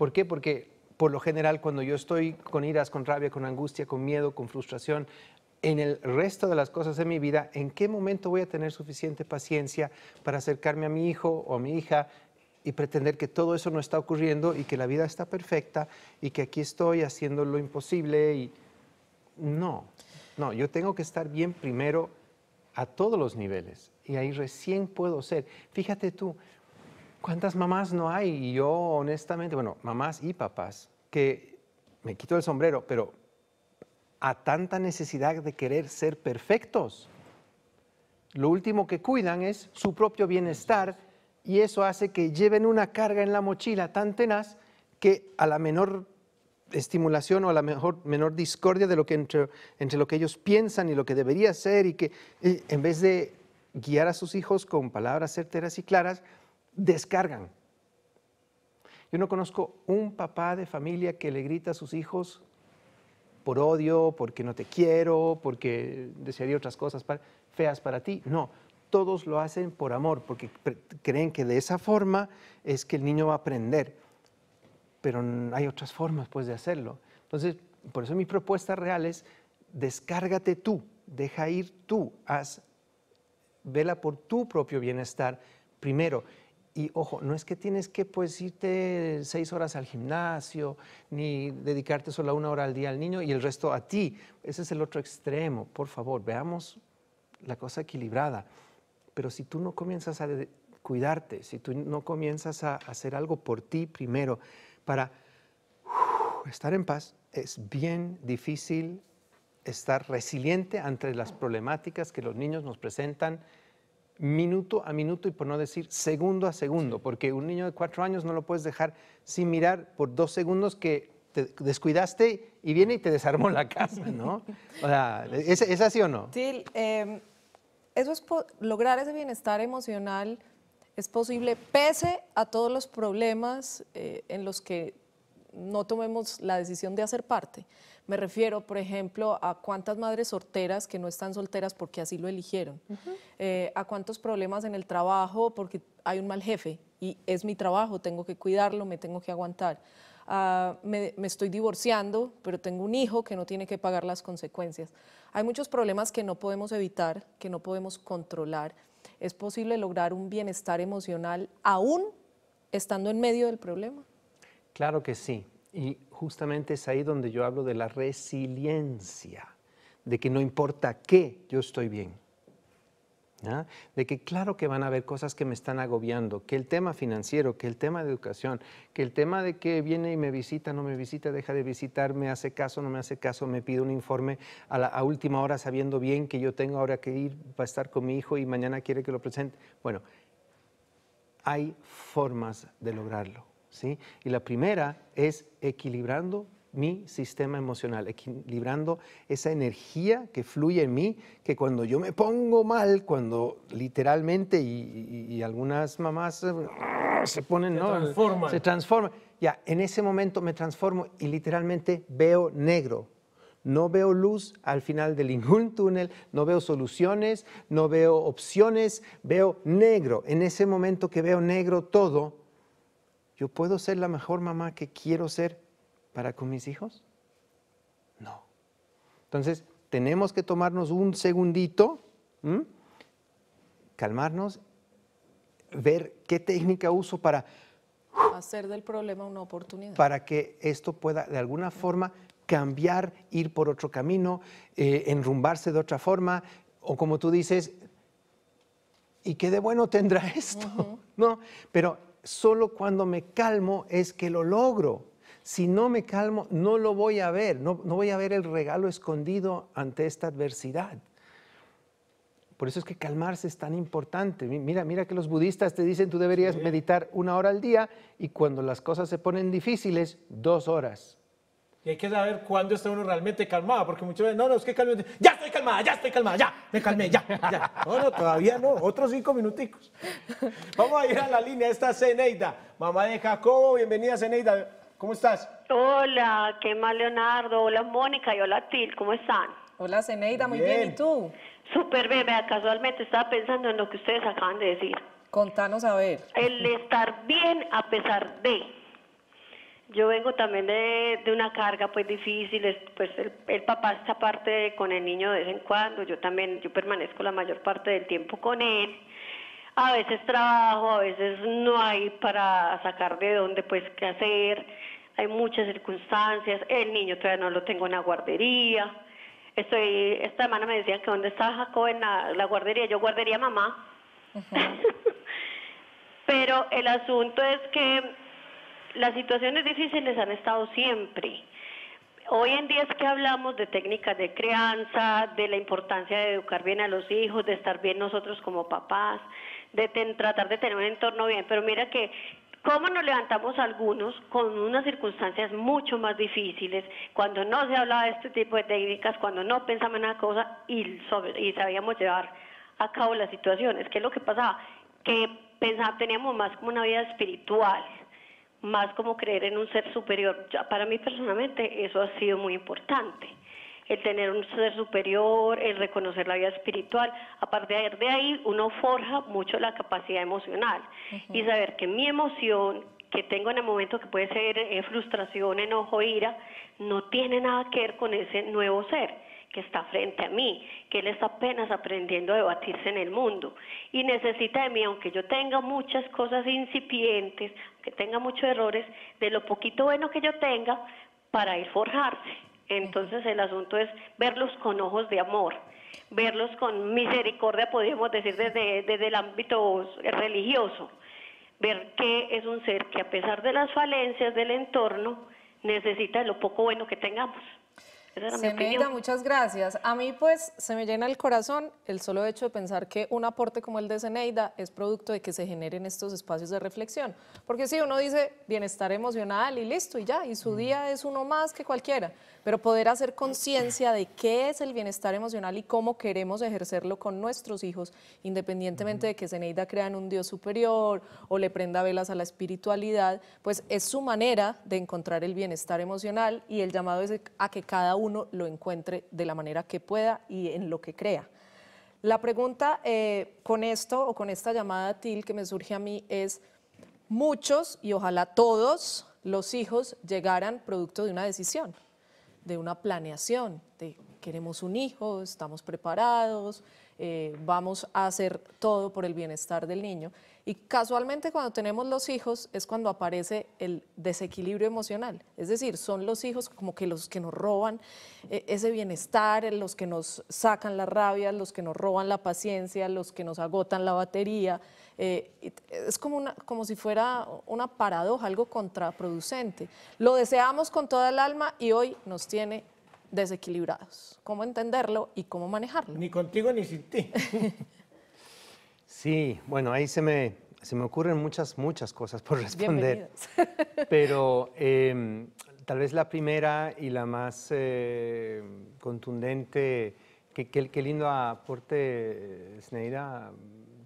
¿Por qué? Porque por lo general cuando yo estoy con iras, con rabia, con angustia, con miedo, con frustración, en el resto de las cosas de mi vida, ¿en qué momento voy a tener suficiente paciencia para acercarme a mi hijo o a mi hija y pretender que todo eso no está ocurriendo y que la vida está perfecta y que aquí estoy haciendo lo imposible y no, no, yo tengo que estar bien primero a todos los niveles y ahí recién puedo ser. Fíjate tú, ¿Cuántas mamás no hay? Y yo honestamente, bueno, mamás y papás, que me quito el sombrero, pero a tanta necesidad de querer ser perfectos, lo último que cuidan es su propio bienestar y eso hace que lleven una carga en la mochila tan tenaz que a la menor estimulación o a la menor discordia de lo que entre, entre lo que ellos piensan y lo que debería ser y que eh, en vez de guiar a sus hijos con palabras certeras y claras, descargan. Yo no conozco un papá de familia que le grita a sus hijos por odio, porque no te quiero, porque desearía otras cosas feas para ti. No, todos lo hacen por amor, porque creen que de esa forma es que el niño va a aprender. Pero hay otras formas pues, de hacerlo. Entonces, por eso mi propuesta real es, descárgate tú, deja ir tú, haz, vela por tu propio bienestar primero. Y ojo, no es que tienes que pues irte seis horas al gimnasio, ni dedicarte solo una hora al día al niño y el resto a ti. Ese es el otro extremo. Por favor, veamos la cosa equilibrada. Pero si tú no comienzas a cuidarte, si tú no comienzas a hacer algo por ti primero para estar en paz, es bien difícil estar resiliente ante las problemáticas que los niños nos presentan minuto a minuto y por no decir segundo a segundo, porque un niño de cuatro años no lo puedes dejar sin mirar por dos segundos que te descuidaste y viene y te desarmó la casa, ¿no? O sea, ¿es, así o no? Sí, em, eso es lograr ese bienestar emocional es posible pese a todos los problemas eh, en los que no tomemos la decisión de hacer parte. Me refiero, por ejemplo, a cuántas madres solteras que no están solteras porque así lo eligieron, eh, a cuántos problemas en el trabajo porque hay un mal jefe y es mi trabajo, tengo que cuidarlo, me tengo que aguantar. Ah, me, estoy divorciando, pero tengo un hijo que no tiene que pagar las consecuencias. Hay muchos problemas que no podemos evitar, que no podemos controlar. ¿Es posible lograr un bienestar emocional aún estando en medio del problema? Claro que sí. Y justamente es ahí donde yo hablo de la resiliencia, de que no importa qué, yo estoy bien. De que claro que van a haber cosas que me están agobiando, que el tema financiero, que el tema de educación, que el tema de que viene y me visita, no me visita, deja de visitar, me hace caso, no me hace caso, me pide un informe a, a última hora sabiendo bien que yo tengo ahora que ir para estar con mi hijo y mañana quiere que lo presente. Bueno, hay formas de lograrlo. Y la primera es equilibrando mi sistema emocional, equilibrando esa energía que fluye en mí, que cuando yo me pongo mal, cuando literalmente, y, algunas mamás se, ponen, se ¿no? Se transforman. Ya, en ese momento me transformo y literalmente veo negro. No veo luz al final del ningún túnel, no veo soluciones, no veo opciones, veo negro. En ese momento que veo negro todo, ¿Yo puedo ser la mejor mamá que quiero ser para con mis hijos? No. Entonces, tenemos que tomarnos un segundito, calmarnos, ver qué técnica uso para... Hacer del problema una oportunidad. Para que esto pueda de alguna forma cambiar, ir por otro camino, eh, enrumbarse de otra forma, o como tú dices, ¿y qué de bueno tendrá <laughs> esto? No, pero solo cuando me calmo es que lo logro. Si no me calmo, no lo voy a ver, no, no voy a ver el regalo escondido ante esta adversidad. Por eso es que calmarse es tan importante. Mira, mira que los budistas te dicen tú deberías meditar una hora al día y cuando las cosas se ponen difíciles, dos horas. Y hay que saber cuándo está uno realmente calmado, porque muchas veces, no, no, es que calme, ya estoy calmada, ya estoy calmada, ya, me calmé, ya, ya. No, no, todavía no, otros cinco minuticos. Vamos a ir a la línea, esta Ceneida, mamá de Jacobo, bienvenida Zeneida, ¿cómo estás? Hola, qué mal Leonardo, hola Mónica y hola Til, ¿cómo están? Hola Zeneida, muy bien, ¿y tú? Súper bebé, casualmente estaba pensando en lo que ustedes acaban de decir. Contanos a ver. El estar bien a pesar de... Yo vengo también de, una carga pues difícil, pues el, papá está parte con el niño de vez en cuando, yo también, yo permanezco la mayor parte del tiempo con él. A veces trabajo, a veces no hay para sacar de dónde pues qué hacer, hay muchas circunstancias, el niño todavía no lo tengo en la guardería. Estoy, esta semana me decía que dónde está Jacob en la, guardería, yo guardería mamá. <laughs> Pero el asunto es que las situaciones difíciles han estado siempre. Hoy en día es que hablamos de técnicas de crianza, de la importancia de educar bien a los hijos, de estar bien nosotros como papás, de tratar de tener un entorno bien, pero mira que cómo nos levantamos algunos con unas circunstancias mucho más difíciles, cuando no se hablaba de este tipo de técnicas, cuando no pensamos en una cosa y, y sabíamos llevar a cabo las situaciones. ¿Qué es lo que pasaba? Que pensaba, teníamos más como una vida espiritual, más como creer en un ser superior. Para mí personalmente eso ha sido muy importante, el tener un ser superior, el reconocer la vida espiritual. ...aparte de ahí uno forja mucho la capacidad emocional y saber que mi emoción que tengo en el momento que puede ser eh, frustración, enojo, ira, no tiene nada que ver con ese nuevo ser que está frente a mí, que él está apenas aprendiendo a debatirse en el mundo y necesita de mí, aunque yo tenga muchas cosas incipientes, que tenga muchos errores, de lo poquito bueno que yo tenga para ir forjarse. Entonces el asunto es verlos con ojos de amor, verlos con misericordia, podríamos decir, desde, desde el ámbito religioso, ver que es un ser que a pesar de las falencias del entorno, necesita lo poco bueno que tengamos. CENEIDA, muchas gracias. A mí pues se me llena el corazón el solo hecho de pensar que un aporte como el de Zeneida es producto de que se generen estos espacios de reflexión. Porque si sí, uno dice bienestar emocional y listo y ya, y su mm. día es uno más que cualquiera, pero poder hacer conciencia de qué es el bienestar emocional y cómo queremos ejercerlo con nuestros hijos, independientemente mm. de que Zeneida crea en un Dios superior o le prenda velas a la espiritualidad, pues es su manera de encontrar el bienestar emocional y el llamado es a que cada uno uno lo encuentre de la manera que pueda y en lo que crea. La pregunta eh, con esto o con esta llamada TIL que me surge a mí es, muchos y ojalá todos los hijos llegaran producto de una decisión, de una planeación, de queremos un hijo, estamos preparados, eh, vamos a hacer todo por el bienestar del niño. Y casualmente cuando tenemos los hijos es cuando aparece el desequilibrio emocional. Es decir, son los hijos como que los que nos roban eh, ese bienestar, eh, los que nos sacan la rabia, los que nos roban la paciencia, los que nos agotan la batería. Eh, es como, una, como si fuera una paradoja, algo contraproducente. Lo deseamos con toda el alma y hoy nos tiene desequilibrados. ¿Cómo entenderlo y cómo manejarlo? Ni contigo ni sin ti. <laughs> Sí, bueno, ahí se me, ocurren muchas, muchas cosas por responder. <laughs> Pero em, tal vez la primera y la más eh, contundente, qué lindo aporte, Sneira,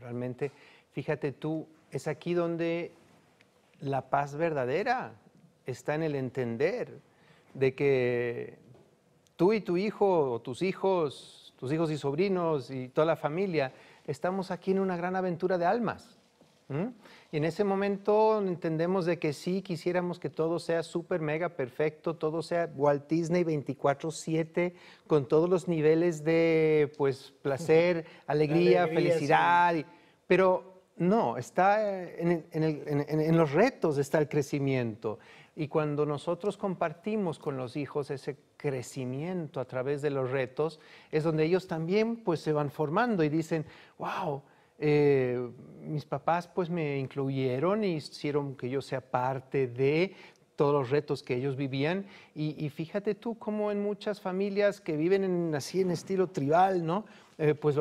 realmente. Fíjate tú, es aquí donde la paz verdadera está en el entender de que tú y tu hijo, o tus hijos, tus hijos y sobrinos y toda la familia, estamos aquí en una gran aventura de almas. Y en ese momento entendemos de que sí quisiéramos que todo sea súper, mega, perfecto, todo sea Walt Disney 24/7, con todos los niveles de pues, placer, <laughs> alegría, felicidad, pero no, está en, en los retos está el crecimiento. Y cuando nosotros compartimos con los hijos ese crecimiento a través de los retos, es donde ellos también pues se van formando y dicen, wow, eh, mis papás pues me incluyeron y hicieron que yo sea parte de, todos los retos que ellos vivían. Y, fíjate tú cómo en muchas familias que viven así en estilo tribal, ¿no? Eh, pues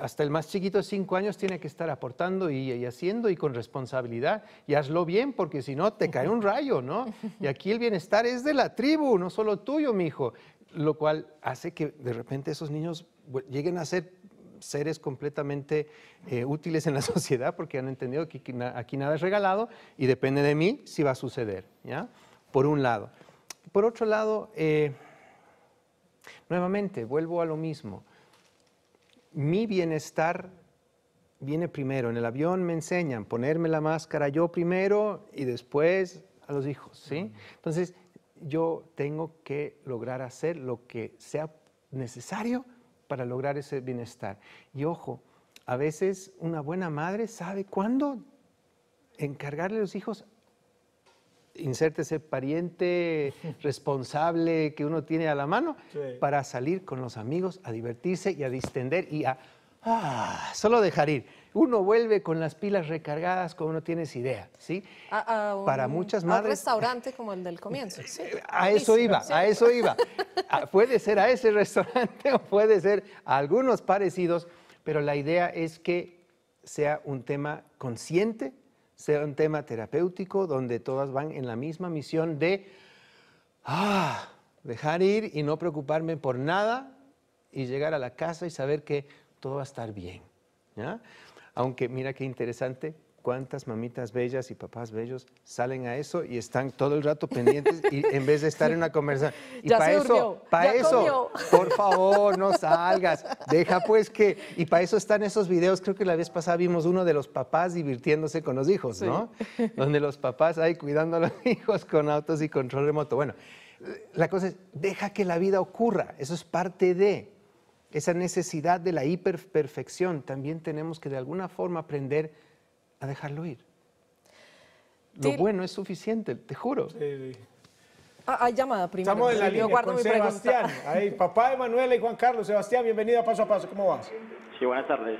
hasta el más chiquito de cinco años tiene que estar aportando y, y, haciendo y con responsabilidad. Y hazlo bien, porque si no te cae un rayo, ¿no? <laughs> Y aquí el bienestar es de la tribu, no solo tuyo, mi hijo. Lo cual hace que de repente esos niños lleguen a ser seres completamente eh, útiles en la <laughs> sociedad porque han entendido que aquí nada es regalado y depende de mí si va a suceder, ¿ya? Por un lado. Por otro lado, eh, nuevamente, vuelvo a lo mismo. Mi bienestar viene primero. En el avión me enseñan ponerme la máscara yo primero y después a los hijos, ¿sí? Entonces, yo tengo que lograr hacer lo que sea necesario para lograr ese bienestar. Y ojo, a veces una buena madre sabe cuándo encargarle a los hijos, inserte ese pariente <laughs> responsable que uno tiene a la mano, para salir con los amigos a divertirse y a distender y a ah, solo dejar ir uno vuelve con las pilas recargadas como no tienes idea, ¿sí? A, un, Para muchas madres... A un restaurante como el del comienzo. <laughs> ¿sí? A eso iba, a eso iba. Ah, puede ser a ese restaurante <laughs> o puede ser a algunos parecidos, pero la idea es que sea un tema consciente, sea un tema terapéutico, donde todas van en la misma misión de ah, dejar ir y no preocuparme por nada y llegar a la casa y saber que todo va a estar bien. ¿ya? Aunque mira qué interesante, cuántas mamitas bellas y papás bellos salen a eso y están todo el rato pendientes y en vez de estar en una conversación. <laughs> Y para eso, para eso, por favor, no salgas. Deja pues que y para eso están esos videos, creo que la vez pasada vimos uno de los papás divirtiéndose con los hijos, ¿no? <laughs> Donde los papás ahí cuidando a los <laughs> hijos con autos y control remoto. Bueno, la cosa es, deja que la vida ocurra, eso es parte de esa necesidad de la hiperperfección, también tenemos que de alguna forma aprender a dejarlo ir. Lo bueno es suficiente, te juro. Ah, hay llamada primero. Estamos en la línea mi Sebastián. Pregunta. Ahí, papá de y Juan Carlos. Sebastián, bienvenido a Paso a Paso. ¿Cómo vas? Sí, buenas tardes.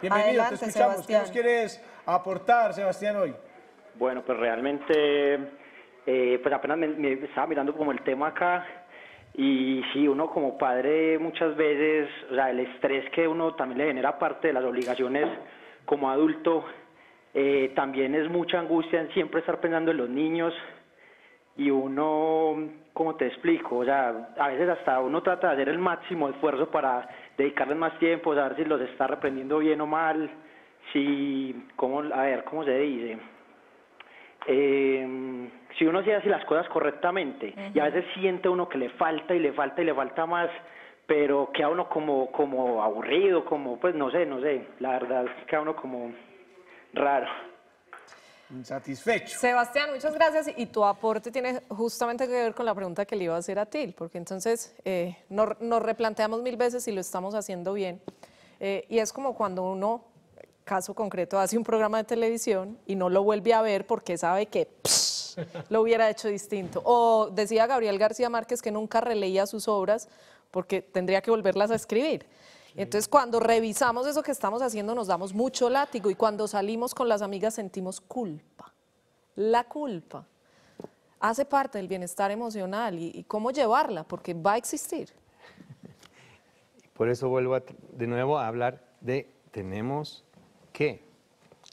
Bienvenido, te escuchamos. Sebastián. ¿Qué nos quieres aportar, Sebastián, hoy? Bueno, pues realmente, eh, pues apenas me, estaba mirando como el tema acá y sí, uno como padre muchas veces, o sea, el estrés que uno también le genera parte de las obligaciones como adulto, eh, también es mucha angustia en siempre estar pensando en los niños y uno, como te explico, o sea, a veces hasta uno trata de hacer el máximo esfuerzo para dedicarles más tiempo, saber si los está reprendiendo bien o mal, si, a ver, ¿cómo se dice? Em, si uno se hace las cosas correctamente, y a veces siente uno que le falta y le falta y le falta más, pero queda uno como, como aburrido, como, pues no sé, no sé, la verdad, queda uno como raro. Insatisfecho. Sebastián, muchas gracias. Y tu aporte tiene justamente que ver con la pregunta que le iba a hacer a Til porque entonces eh, nos, replanteamos mil veces si lo estamos haciendo bien. Eh, y es como cuando uno caso concreto hace un programa de televisión y no lo vuelve a ver porque sabe que lo hubiera hecho distinto. O decía Gabriel García Márquez que nunca releía sus obras porque tendría que volverlas a escribir. Entonces, cuando revisamos eso que estamos haciendo, nos damos mucho látigo y cuando salimos con las amigas sentimos culpa. La culpa hace parte del bienestar emocional y, cómo llevarla, porque va a existir. Por eso vuelvo de nuevo a hablar de tenemos que,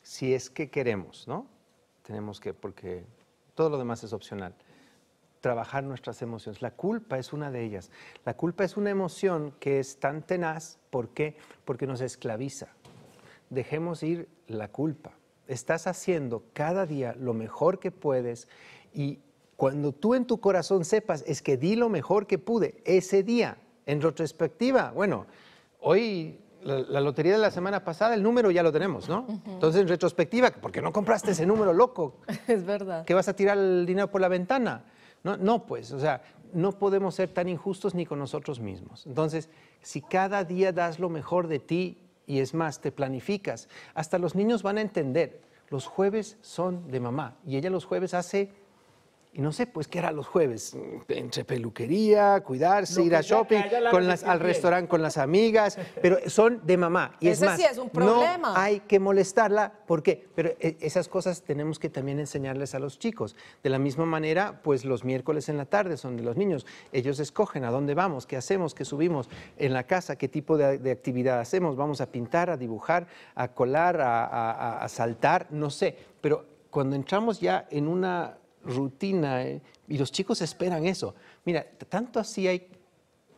si es que queremos, ¿no? Tenemos que, porque todo lo demás es opcional, trabajar nuestras emociones. La culpa es una de ellas. La culpa es una emoción que es tan tenaz, ¿por qué? Porque nos esclaviza. Dejemos ir la culpa. Estás haciendo cada día lo mejor que puedes y cuando tú en tu corazón sepas, es que di lo mejor que pude ese día, en retrospectiva, bueno, hoy la, lotería de la semana pasada, el número ya lo tenemos, ¿no? Entonces, en retrospectiva, ¿por qué no compraste ese número loco? <laughs> es verdad. Que vas a tirar el dinero por la ventana. No, no, pues, o sea, no podemos ser tan injustos ni con nosotros mismos. Entonces, si cada día das lo mejor de ti y es más, te planificas, hasta los niños van a entender, los jueves son de mamá y ella los jueves hace y no sé, pues, ¿qué era los jueves? Entre peluquería, cuidarse, ir a shopping, con las, al restaurante con las amigas, <laughs> pero son de mamá. Y es más, sí es un problema. hay que molestarla, ¿por qué? Pero eh, esas cosas tenemos que también enseñarles a los chicos. De la misma manera, pues los miércoles en la tarde son de los niños. Ellos escogen a dónde vamos, qué hacemos, qué subimos en la casa, qué tipo de, actividad hacemos. Vamos a pintar, a dibujar, a colar, a saltar, no sé. Pero cuando entramos ya en una rutina eh, y los chicos esperan eso. Mira, tanto así hay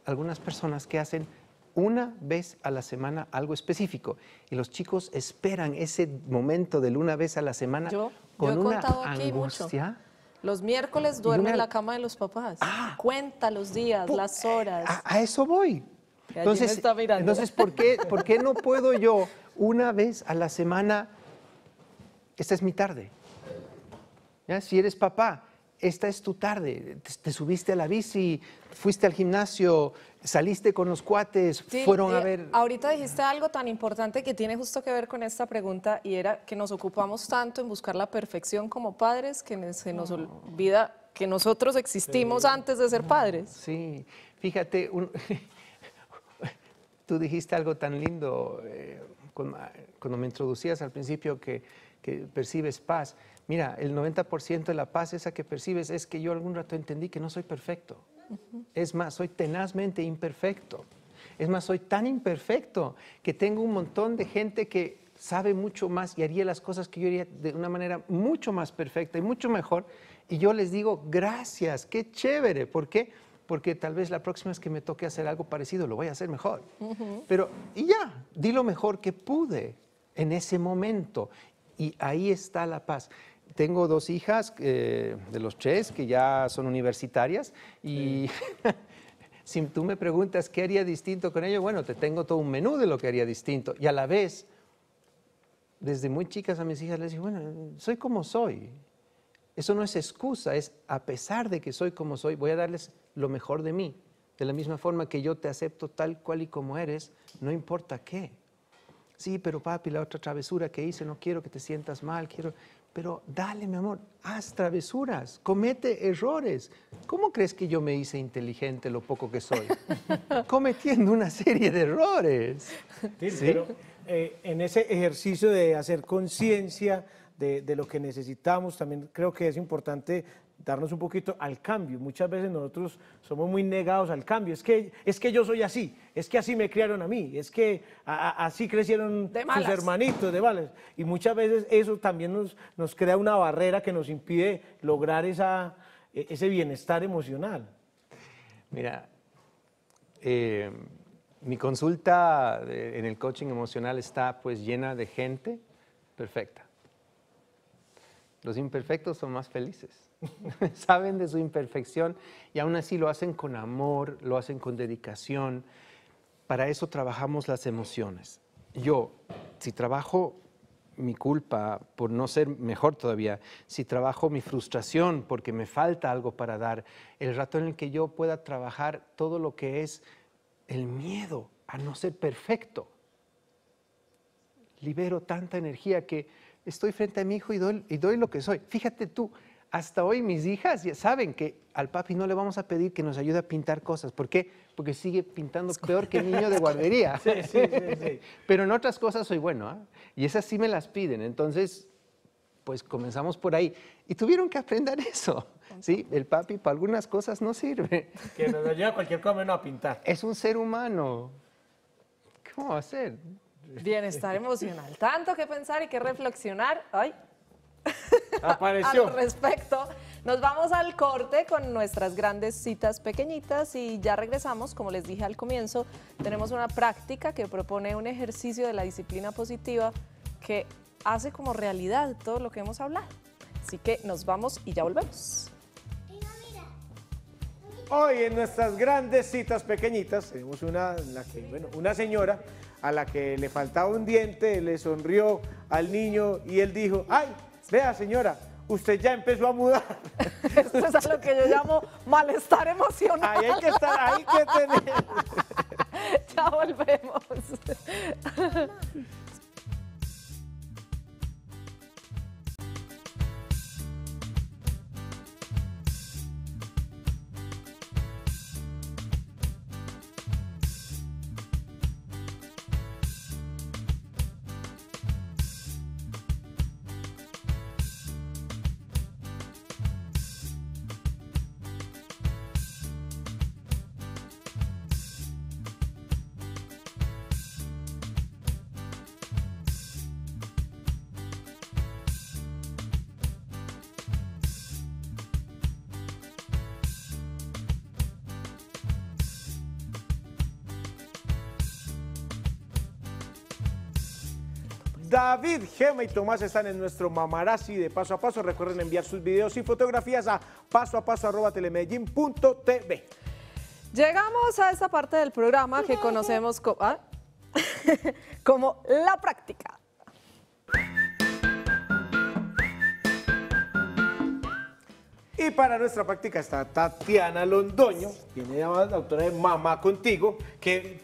algunas personas que hacen una vez a la semana algo específico y los chicos esperan ese momento del una vez a la semana yo, con he una contado aquí angustia. Los miércoles duerme en la cama de los papás. Ah. Cuenta los días, las horas. A, eso voy. Entonces, entonces ¿por, qué, ¿por qué no puedo yo una vez a la semana? Esta es mi tarde si eres papá, esta es tu tarde, te, subiste a la bici, fuiste al gimnasio, saliste con los cuates, eh, fueron a ver... Ahorita dijiste algo tan importante que tiene justo que ver con esta pregunta y era que nos ocupamos tanto en buscar la perfección como padres que se nos olvida que nosotros existimos antes de ser padres. Sí, fíjate, <laughs> tú dijiste algo tan lindo eh, cuando me introducías al principio que que percibes paz. Mira, el 90% de la paz esa que percibes es que yo algún rato entendí que no soy perfecto. Es más, soy tenazmente imperfecto. Es más, soy tan imperfecto que tengo un montón de gente que sabe mucho más y haría las cosas que yo haría de una manera mucho más perfecta y mucho mejor. Y yo les digo, gracias, qué chévere. ¿Por qué? Porque tal vez la próxima vez que me toque hacer algo parecido, lo voy a hacer mejor. Pero, y ya, di lo mejor que pude en ese momento y ahí está la paz. Tengo dos hijas eh, de los tres que ya son universitarias y <laughs> si tú me preguntas qué haría distinto con ellos bueno, te tengo todo un menú de lo que haría distinto y a la vez, desde muy chicas a mis hijas les digo, bueno, soy como soy. Eso no es excusa, es a pesar de que soy como soy, voy a darles lo mejor de mí. De la misma forma que yo te acepto tal cual y como eres, no importa qué sí, pero papi, la otra travesura que hice, no quiero que te sientas mal, quiero... Pero dale, mi amor, haz travesuras, comete errores. ¿Cómo crees que yo me hice inteligente lo poco que soy? <laughs> Cometiendo una serie de errores. Sí, Pero, eh, en ese ejercicio de hacer conciencia de, lo que necesitamos, también creo que es importante darnos un poquito al cambio. Muchas veces nosotros somos muy negados al cambio. Es que, es que yo soy así, es que así me criaron a mí, es que así crecieron sus hermanitos de vales Y muchas veces eso también nos, nos crea una barrera que nos impide lograr esa, e, ese bienestar emocional. Mira, eh, mi consulta en el coaching emocional está pues llena de gente perfecta. Los imperfectos son más felices. <laughs> saben de su imperfección y aún así lo hacen con amor, lo hacen con dedicación. Para eso trabajamos las emociones. Yo, si trabajo mi culpa por no ser mejor todavía, si trabajo mi frustración porque me falta algo para dar, el rato en el que yo pueda trabajar todo lo que es el miedo a no ser perfecto, libero tanta energía que estoy frente a mi hijo y doy, lo que soy. Fíjate tú, hasta hoy mis hijas ya saben que al papi no le vamos a pedir que nos ayude a pintar cosas. ¿Por qué? Porque sigue pintando peor que el niño de guardería. Sí, sí, sí, <laughs> Pero en otras cosas soy bueno, ¿ah? Y esas sí me las piden. Entonces, pues comenzamos por ahí. Y tuvieron que aprender eso. ¿sí? El papi para algunas cosas no sirve. Que nos ayuda cualquier cosa no a pintar. Es un ser humano. ¿Cómo hacer? a ser? Bienestar emocional. Tanto que pensar y que reflexionar. Ay, <laughs> Apareció. al respecto. Nos vamos al corte con nuestras grandes citas pequeñitas y ya regresamos. Como les dije al comienzo, tenemos una práctica que propone un ejercicio de la disciplina positiva que hace como realidad todo lo que hemos hablado. Así que nos vamos y ya volvemos. Hoy en nuestras grandes citas pequeñitas tenemos una, una señora a la que le faltaba un diente, le sonrió al niño y él dijo, ¡ay! Vea, señora, usted ya empezó a mudar. <laughs> Esto es a lo que yo llamo malestar emocional. Ahí hay que estar, ahí que tener. <laughs> ya volvemos. Gema y Tomás están en nuestro mamarazzi de paso a paso. Recuerden enviar sus videos y fotografías a paso a paso Llegamos a esta parte del programa que conocemos ¿ah? <laughs> como la práctica. Y para nuestra práctica está Tatiana Londoño, quien es la autora de Mamá Contigo, que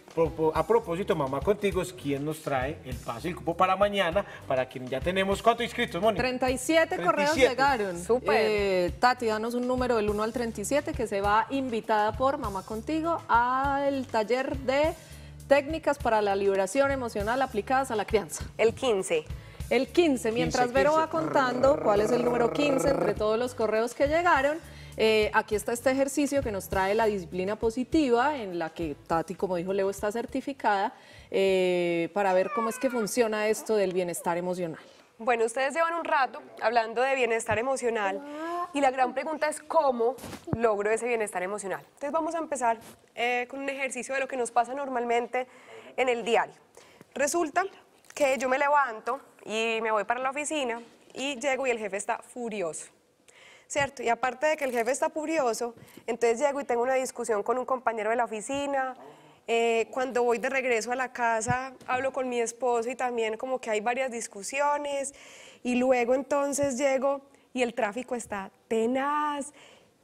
a propósito, Mamá Contigo es quien nos trae el paso el cupo para mañana, para quien ya tenemos, ¿cuántos inscritos, Moni? 37, correos llegaron. Súper. Eh, Tati, danos un número del 1 al 37 que se va invitada por Mamá Contigo al taller de técnicas para la liberación emocional aplicadas a la crianza. El 15 el 15. Mientras Vero va contando cuál es el número 15 entre todos los correos que llegaron, eh, aquí está este ejercicio que nos trae la disciplina positiva, en la que Tati, como dijo Leo, está certificada, eh, para ver cómo es que funciona esto del bienestar emocional. Bueno, ustedes llevan un rato hablando de bienestar emocional y la gran pregunta es cómo logro ese bienestar emocional. Entonces vamos a empezar eh, con un ejercicio de lo que nos pasa normalmente en el diario. Resulta que yo me levanto y me voy para la oficina y llego y el jefe está furioso. ¿Cierto? Y aparte de que el jefe está furioso, entonces llego y tengo una discusión con un compañero de la oficina. Eh, cuando voy de regreso a la casa, hablo con mi esposo y también como que hay varias discusiones. Y luego entonces llego y el tráfico está tenaz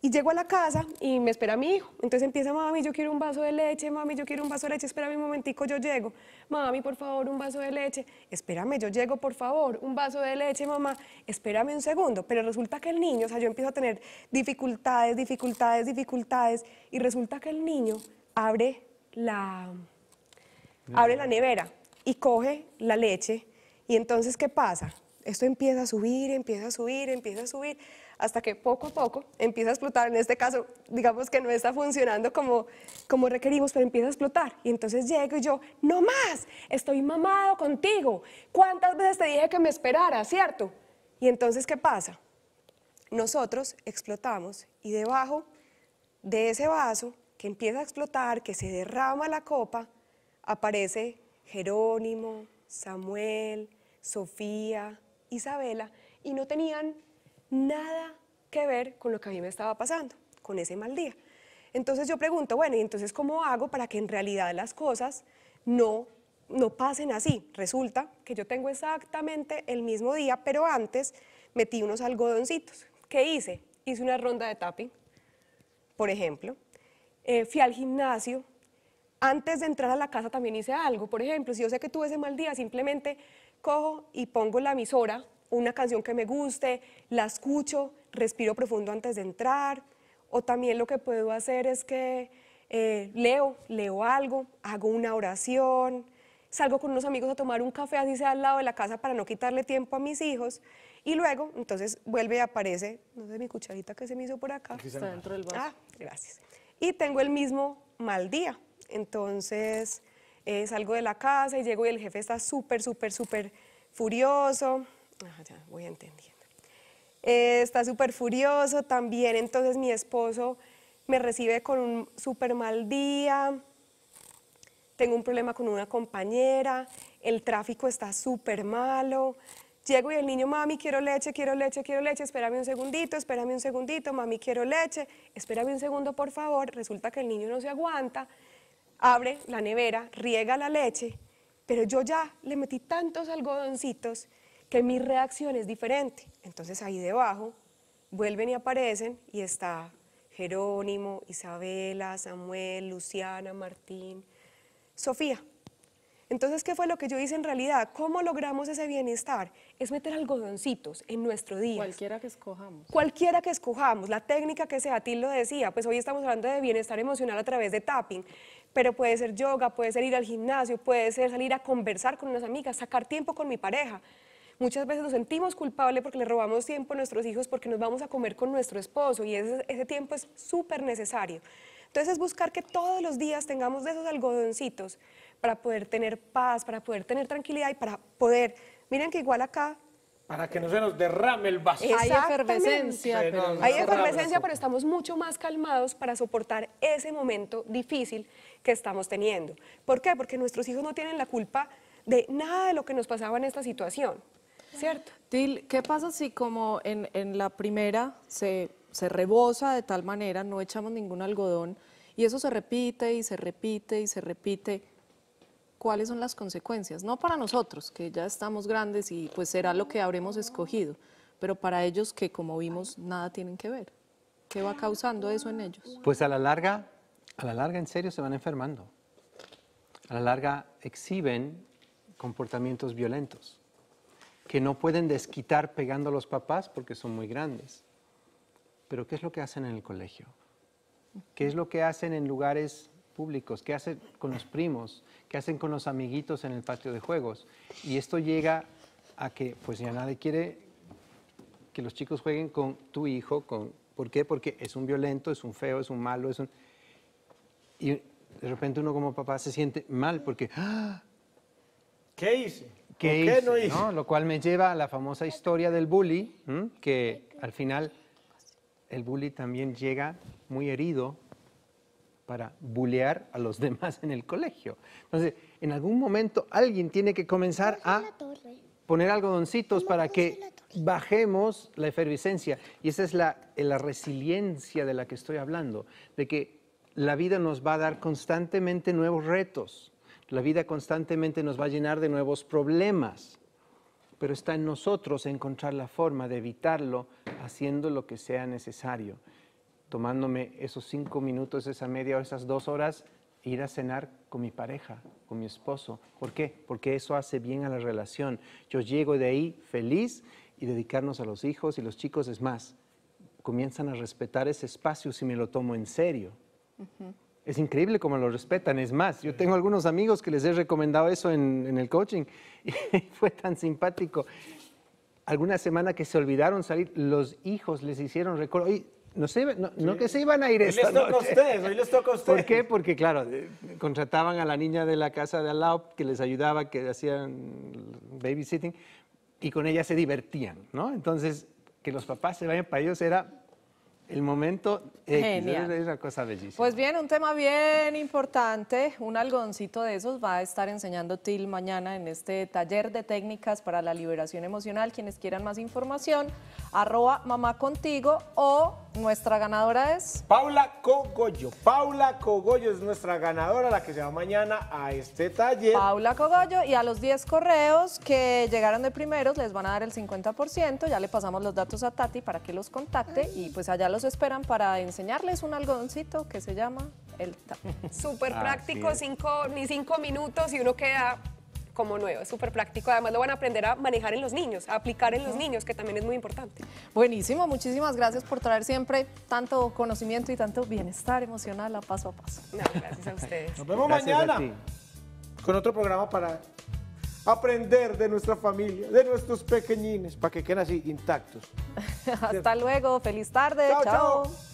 y llego a la casa y me espera mi hijo. Entonces empieza, mami, yo quiero un vaso de leche, mami, yo quiero un vaso de leche, espérame un momentico, yo llego. Mami, por favor, un vaso de leche. Espérame, yo llego, por favor, un vaso de leche, mamá, espérame un segundo. Pero resulta que el niño, o sea, yo empiezo a tener dificultades, dificultades, dificultades, y resulta que el niño abre la, abre la nevera y coge la leche. Y entonces, ¿qué pasa? Esto empieza a subir, empieza a subir, empieza a subir hasta que poco a poco empieza a explotar. En este caso, digamos que no está funcionando como, como requerimos, pero empieza a explotar. Y entonces llego y yo, no más, estoy mamado contigo. ¿Cuántas veces te dije que me esperara, cierto? Y entonces, ¿qué pasa? Nosotros explotamos y debajo de ese vaso que empieza a explotar, que se derrama la copa, aparece Jerónimo, Samuel, Sofía, Isabela, y no tenían nada que ver con lo que a mí me estaba pasando, con ese mal día. Entonces yo pregunto, bueno, ¿y entonces cómo hago para que en realidad las cosas no, pasen así? Resulta que yo tengo exactamente el mismo día, pero antes metí unos algodoncitos. ¿Qué hice? Hice una ronda de tapping, por ejemplo. Eh, fui al gimnasio. Antes de entrar a la casa también hice algo. Por ejemplo, si yo sé que tuve ese mal día, simplemente cojo y pongo la emisora una canción que me guste, la escucho, respiro profundo antes de entrar, o también lo que puedo hacer es que eh, leo, leo algo, hago una oración, salgo con unos amigos a tomar un café, así sea al lado de la casa para no quitarle tiempo a mis hijos. Y luego, entonces vuelve y aparece, no sé, mi cucharita que se me hizo por acá. Está dentro del vaso. Ah, gracias. Y tengo el mismo mal día. Entonces eh, salgo de la casa y llego y el jefe está súper, súper, súper furioso voy entendiendo. Eh, está súper furioso también, entonces mi esposo me recibe con un súper mal día, tengo un problema con una compañera, el tráfico está súper malo, llego y el niño, mami, quiero leche, quiero leche, quiero leche, espérame un segundito, espérame un segundito, mami, quiero leche, espérame un segundo, por favor, resulta que el niño no se aguanta, abre la nevera, riega la leche, pero yo ya le metí tantos algodoncitos que mi reacción es diferente. Entonces ahí debajo vuelven y aparecen y está Jerónimo, Isabela, Samuel, Luciana, Martín, Sofía. Entonces, ¿qué fue lo que yo hice en realidad? ¿Cómo logramos ese bienestar? Es meter algodoncitos en nuestro día. Cualquiera que escojamos. Cualquiera que escojamos, la técnica que sea, Til lo decía, pues hoy estamos hablando de bienestar emocional a través de tapping, pero puede ser yoga, puede ser ir al gimnasio, puede ser salir a conversar con unas amigas, sacar tiempo con mi pareja. Muchas veces nos sentimos culpables porque le robamos tiempo a nuestros hijos porque nos vamos a comer con nuestro esposo y ese, tiempo es súper necesario. Entonces es buscar que todos los días tengamos de esos algodoncitos para poder tener paz, para poder tener tranquilidad y para poder... Miren que igual acá para que no se nos derrame el vaso. Hay efervescencia. Hay efervescencia, pero estamos mucho más calmados para soportar ese momento difícil que estamos teniendo. ¿Por qué? Porque nuestros hijos no tienen la culpa de nada de lo que nos pasaba en esta situación. ¿Cierto? Til, ¿qué pasa si como en, la primera se, se rebosa de tal manera, no echamos ningún algodón y eso se repite y se repite y se repite? ¿Cuáles son las consecuencias? No para nosotros, que ya estamos grandes y pues será lo que habremos escogido, pero para ellos que como vimos nada tienen que ver. ¿Qué va causando eso en ellos? Pues a la larga, a la larga en serio se van enfermando. A la larga exhiben comportamientos violentos que no pueden desquitar pegando a los papás porque son muy grandes. Pero ¿qué es lo que hacen en el colegio? ¿Qué es lo que hacen en lugares públicos? ¿Qué hacen con los primos? ¿Qué hacen con los amiguitos en el patio de juegos? Y esto llega a que pues ya nadie quiere que los chicos jueguen con tu hijo, con ¿por qué? Porque es un violento, es un feo, es un malo, es un y de repente uno como papá se siente mal porque ¡ah! ¿Qué hice? Lo cual me lleva a la famosa historia del bully, que al final el bully también llega muy herido para bullear a los <laughs> demás en el colegio. Entonces, en algún momento alguien tiene que comenzar a poner algodoncitos para que bajemos la efervescencia. Y esa es la, eh, la resiliencia de la que estoy hablando, de que la vida nos va a dar constantemente nuevos retos la vida constantemente nos va a llenar de nuevos problemas, pero está en nosotros encontrar la forma de evitarlo haciendo lo que sea necesario. Tomándome esos cinco minutos, esa media o esas dos horas, ir a cenar con mi pareja, con mi esposo. ¿Por qué? Porque eso hace bien a la relación. Yo llego de ahí feliz y dedicarnos a los hijos y los chicos es más. Comienzan a respetar ese espacio si me lo tomo en serio. Es increíble cómo lo respetan. Es más, yo tengo algunos amigos que les he recomendado eso en, el coaching <laughs> y fue tan simpático. Alguna semana que se olvidaron salir, los hijos les hicieron recuerdo. No, sé no, que se iban a ir esta les toca A ustedes, hoy les toca a ustedes. ¿Por qué? Porque, claro, eh, contrataban a la niña de la casa de al lado que les ayudaba, que hacían babysitting, y con ella se divertían, ¿no? Entonces, que los papás se vayan para ellos era el momento X, es una cosa bellísima. Pues bien, un tema bien importante, un algoncito de esos va a estar enseñando TIL mañana en este taller de técnicas para la liberación emocional. Quienes quieran más información, arroba mamá contigo o nuestra ganadora es... Paula Cogollo. Paula Cogollo es nuestra ganadora, la que se va mañana a este taller. Paula Cogollo y a los 10 correos que llegaron de primeros les van a dar el 50%, ya le pasamos los datos a Tati para que los contacte y pues allá los esperan para enseñarles un algodoncito que se llama el tap. <laughs> Súper práctico, cinco, ni cinco minutos y uno queda como nuevo, es súper práctico. Además lo van a aprender a manejar en los niños, a aplicar en los niños, que también es muy importante. Buenísimo, muchísimas gracias por traer siempre tanto conocimiento y tanto bienestar emocional a paso a paso. gracias a ustedes. Nos vemos mañana con otro programa para aprender de nuestra familia, de nuestros pequeñines, para que queden así intactos. <laughs> Hasta luego, feliz tarde, chao.